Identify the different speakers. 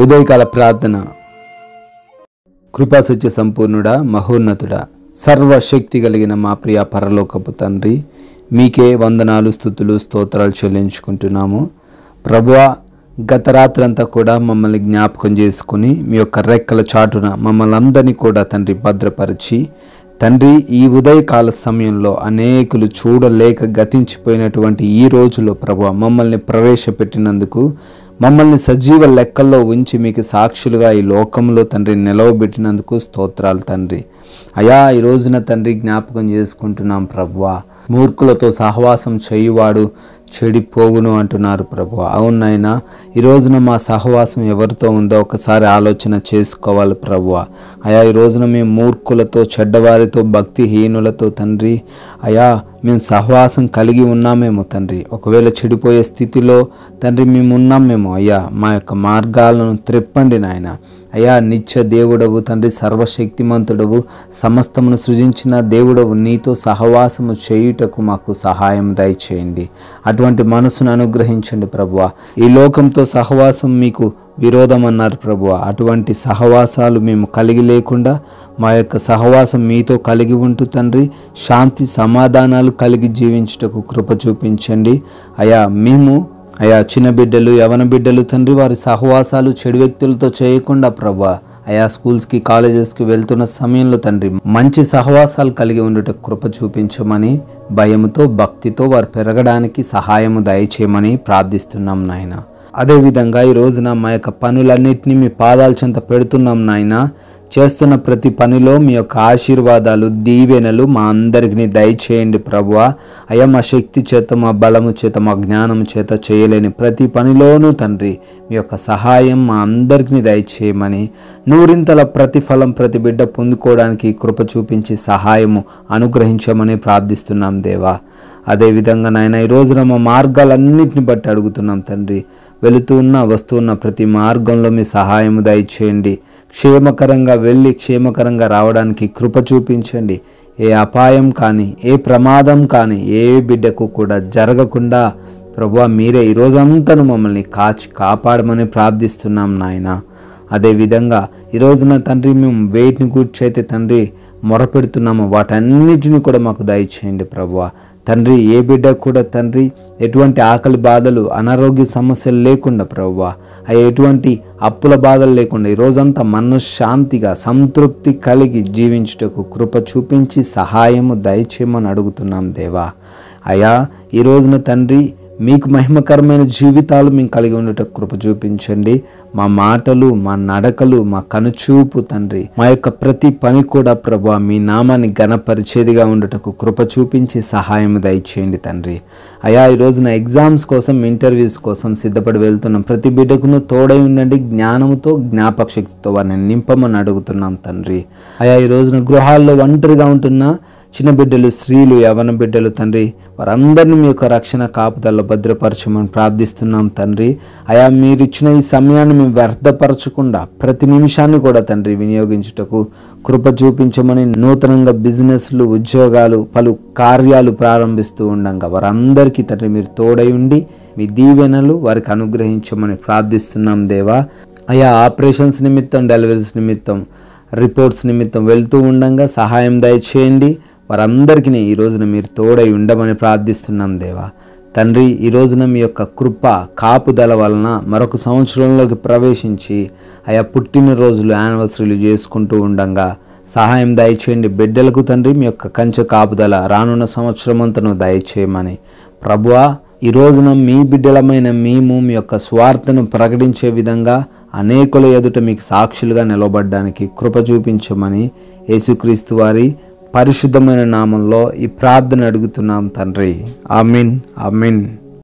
Speaker 1: ఉదయకాల ప్రార్థన కృపాసత్య సంపూర్ణుడా మహోన్నతుడా సర్వశక్తి కలిగిన మా ప్రియ పరలోకపు తండ్రి మీకే వందనాలు స్థుతులు స్తోత్రాలు చెల్లించుకుంటున్నాము ప్రభు గత రాత్రంతా కూడా మమ్మల్ని జ్ఞాపకం చేసుకుని మీ యొక్క రెక్కల చాటున మమ్మల్ని అందరినీ కూడా తండ్రి భద్రపరిచి తండ్రి ఈ ఉదయకాల సమయంలో అనేకులు చూడలేక గతించిపోయినటువంటి ఈ రోజులో ప్రభు మమ్మల్ని ప్రవేశపెట్టినందుకు మమ్మల్ని సజీవ లెక్కల్లో ఉంచి మీకు సాక్షులుగా ఈ లోకంలో తండ్రి నిలవబెట్టినందుకు స్తోత్రాలు తండ్రి అయా ఈ రోజున తండ్రి జ్ఞాపకం చేసుకుంటున్నాం ప్రభువా మూర్ఖులతో సహవాసం చేయువాడు చెడిపోవును అంటున్నారు ప్రభు అవునైనా ఈ రోజున మా సహవాసం ఎవరితో ఉందో ఒకసారి ఆలోచన చేసుకోవాలి ప్రభు అయా ఈ రోజున మేము మూర్ఖులతో చెడ్డవారితో భక్తిహీనులతో తండ్రి అయా మేము సహవాసం కలిగి ఉన్నామేమో తండ్రి ఒకవేళ చెడిపోయే స్థితిలో తండ్రి మేము ఉన్నామేమో అయ్యా మా యొక్క మార్గాలను త్రెప్పండి నాయన అయ్యా నిత్య దేవుడవు తండ్రి సర్వశక్తిమంతుడవు సమస్తమును సృజించిన దేవుడవు నీతో సహవాసము చేయుటకు మాకు సహాయం దయచేయండి అటువంటి మనసును అనుగ్రహించండి ప్రభువ ఈ లోకంతో సహవాసం మీకు విరోధం అన్నారు ప్రభు అటువంటి సహవాసాలు మేము కలిగి లేకుండా మా యొక్క సహవాసం మీతో కలిగి ఉంటూ తండ్రి శాంతి సమాధానాలు కలిగి జీవించుటకు కృప చూపించండి అయా మేము అయా చిన్న బిడ్డలు యవన బిడ్డలు తండ్రి వారి సహవాసాలు చెడు వ్యక్తులతో చేయకుండా ప్రభు అయా స్కూల్స్కి కాలేజెస్కి వెళ్తున్న సమయంలో తండ్రి మంచి సహవాసాలు కలిగి ఉండుట కృప చూపించమని భయముతో భక్తితో వారు పెరగడానికి సహాయము దయచేయమని ప్రార్థిస్తున్నాం నాయనా అదేవిధంగా ఈ రోజున మా యొక్క పనులన్నింటినీ మీ పాదాల చెంత పెడుతున్నాం నాయన చేస్తున్న ప్రతి పనిలో మీ యొక్క ఆశీర్వాదాలు దీవెనలు మా అందరికీ దయచేయండి ప్రభు అయ్యా మా శక్తి చేత మా బలము చేత మా జ్ఞానం చేత చేయలేని ప్రతి పనిలోనూ తండ్రి మీ యొక్క సహాయం మా అందరికీ దయచేయమని నూరింతల ప్రతిఫలం ప్రతి బిడ్డ పొందుకోవడానికి కృప చూపించి సహాయము అనుగ్రహించమని ప్రార్థిస్తున్నాం దేవా అదేవిధంగా నాయన ఈ రోజున మా మార్గాలన్నింటిని బట్టి అడుగుతున్నాం తండ్రి వెళుతూ ఉన్న వస్తున్న ప్రతి మార్గంలో మీ సహాయము దయచేయండి క్షేమకరంగా వెళ్ళి క్షేమకరంగా రావడానికి కృప చూపించండి ఏ అపాయం కానీ ఏ ప్రమాదం కానీ ఏ బిడ్డకు కూడా జరగకుండా ప్రభు మీరే ఈరోజంతను మమ్మల్ని కాచి కాపాడమని ప్రార్థిస్తున్నాం నాయన అదేవిధంగా ఈరోజున తండ్రి మేము వెయిట్ని కూర్చైతే తండ్రి మొరపెడుతున్నాము వాటన్నిటిని కూడా మాకు దయచేయండి ప్రభువా తండ్రి ఏ బిడ్డ కూడా తండ్రి ఎటువంటి ఆకలి బాధలు అనారోగ్య సమస్యలు లేకుండా ప్రవ్వా ఆ ఎటువంటి అప్పుల బాధలు లేకుండా ఈ రోజంతా మనశ్శాంతిగా సంతృప్తి కలిగి జీవించుటకు కృప చూపించి సహాయము దయచేయమని అడుగుతున్నాం దేవా అయా ఈ రోజున తండ్రి మీకు మహిమకరమైన జీవితాలు మేము కలిగి ఉండట కృప చూపించండి మా మాటలు మా నడకలు మా కనుచూపు తండ్రి మా యొక్క ప్రతి పని కూడా ప్రభా మీ నామాన్ని గణపరిచేదిగా ఉండటకు కృప చూపించి సహాయం దయచేయండి తండ్రి అయా ఈ రోజున ఎగ్జామ్స్ కోసం ఇంటర్వ్యూస్ కోసం సిద్ధపడి వెళ్తున్న ప్రతి బిడ్డకును తోడై ఉండండి జ్ఞానముతో జ్ఞాపక శక్తితో వారిని నింపమని అడుగుతున్నాం తండ్రి అయా ఈ రోజున గృహాల్లో ఒంటరిగా ఉంటున్న చిన్న బిడ్డలు స్త్రీలు యవన బిడ్డలు తండ్రి వారందరిని మీ యొక్క రక్షణ కాపుదల భద్రపరచమని ప్రార్థిస్తున్నాం తండ్రి అయా మీరు ఇచ్చిన ఈ సమయాన్ని మేము వ్యర్థపరచకుండా ప్రతి నిమిషాన్ని కూడా తండ్రి వినియోగించుటకు కృప చూపించమని నూతనంగా బిజినెస్లు ఉద్యోగాలు పలు కార్యాలు ప్రారంభిస్తూ ఉండగా వారందరికీ తండ్రి మీరు తోడై ఉండి మీ దీవెనలు వారికి అనుగ్రహించమని ప్రార్థిస్తున్నాం దేవా అయా ఆపరేషన్స్ నిమిత్తం డెలివరీస్ నిమిత్తం రిపోర్ట్స్ నిమిత్తం వెళ్తూ ఉండగా సహాయం దయచేయండి వారందరికీ ఈ రోజున మీరు తోడై ఉండమని ప్రార్థిస్తున్నాం దేవా తండ్రి ఈ రోజున మీ యొక్క కృప కాపుదల వలన మరొక సంవత్సరంలోకి ప్రవేశించి ఆయా పుట్టినరోజులు యానివర్సరీలు చేసుకుంటూ ఉండంగా సహాయం దయచేయండి బిడ్డలకు తండ్రి మీ యొక్క కంచె కాపుదల రానున్న సంవత్సరం అంతను దయచేయమని ప్రభువా ఈ రోజున మీ బిడ్డలమైన మేము మీ యొక్క స్వార్థను ప్రకటించే విధంగా అనేకుల ఎదుట మీకు సాక్షులుగా నిలబడడానికి కృప చూపించమని యేసుక్రీస్తు వారి పరిశుద్ధమైన నామంలో ఈ ప్రార్థన అడుగుతున్నాం తండ్రి ఆమెన్ అమీన్